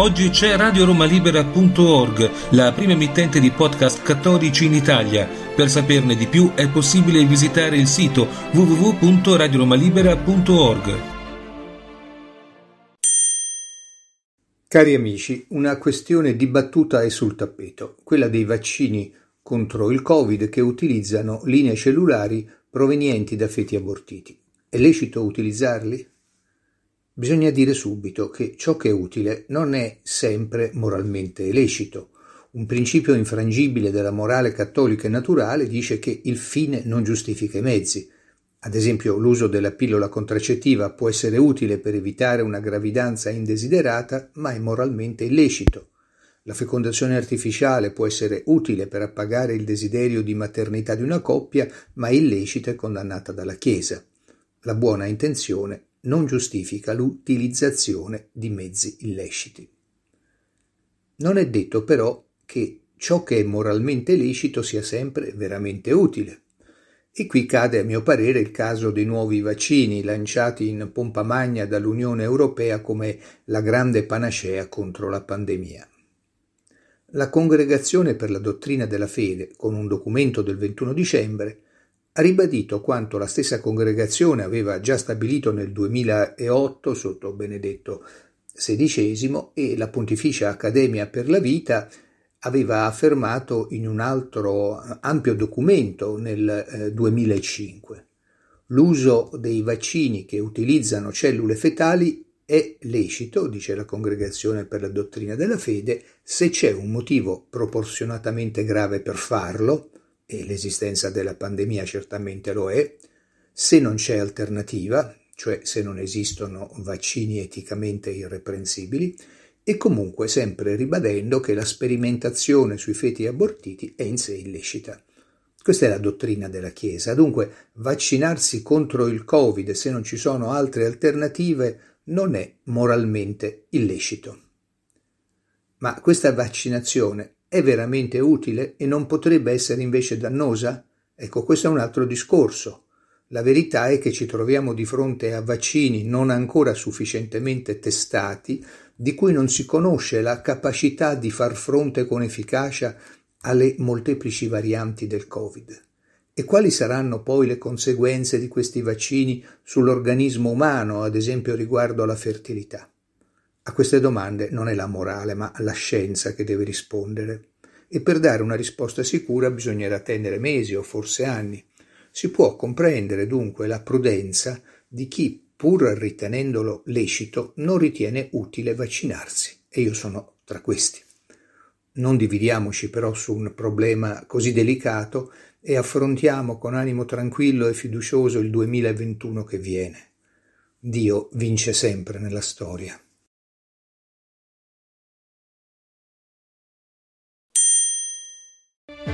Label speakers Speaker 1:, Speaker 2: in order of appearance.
Speaker 1: Oggi c'è radioromalibera.org, la prima emittente di podcast cattolici in Italia. Per saperne di più è possibile visitare il sito www.radioromalibera.org.
Speaker 2: Cari amici, una questione dibattuta è sul tappeto, quella dei vaccini contro il Covid che utilizzano linee cellulari provenienti da feti abortiti. È lecito utilizzarli? Bisogna dire subito che ciò che è utile non è sempre moralmente lecito. Un principio infrangibile della morale cattolica e naturale dice che il fine non giustifica i mezzi. Ad esempio, l'uso della pillola contraccettiva può essere utile per evitare una gravidanza indesiderata, ma è moralmente illecito. La fecondazione artificiale può essere utile per appagare il desiderio di maternità di una coppia, ma è illecita e condannata dalla Chiesa. La buona intenzione non giustifica l'utilizzazione di mezzi illeciti. Non è detto però che ciò che è moralmente lecito sia sempre veramente utile. E qui cade a mio parere il caso dei nuovi vaccini lanciati in pompa magna dall'Unione Europea come la grande panacea contro la pandemia. La Congregazione per la Dottrina della Fede, con un documento del 21 dicembre, ribadito quanto la stessa congregazione aveva già stabilito nel 2008 sotto Benedetto XVI e la Pontificia Accademia per la Vita aveva affermato in un altro ampio documento nel 2005. Eh, L'uso dei vaccini che utilizzano cellule fetali è lecito, dice la Congregazione per la Dottrina della Fede, se c'è un motivo proporzionatamente grave per farlo, e l'esistenza della pandemia certamente lo è, se non c'è alternativa, cioè se non esistono vaccini eticamente irreprensibili, e comunque sempre ribadendo che la sperimentazione sui feti abortiti è in sé illecita. Questa è la dottrina della Chiesa, dunque vaccinarsi contro il Covid se non ci sono altre alternative non è moralmente illecito. Ma questa vaccinazione è veramente utile e non potrebbe essere invece dannosa? Ecco, questo è un altro discorso. La verità è che ci troviamo di fronte a vaccini non ancora sufficientemente testati, di cui non si conosce la capacità di far fronte con efficacia alle molteplici varianti del Covid. E quali saranno poi le conseguenze di questi vaccini sull'organismo umano, ad esempio riguardo alla fertilità? A queste domande non è la morale, ma la scienza che deve rispondere. E per dare una risposta sicura bisognerà attendere mesi o forse anni. Si può comprendere dunque la prudenza di chi, pur ritenendolo lecito, non ritiene utile vaccinarsi. E io sono tra questi. Non dividiamoci però su un problema così delicato e affrontiamo con animo tranquillo e fiducioso il 2021 che
Speaker 1: viene. Dio vince sempre nella storia.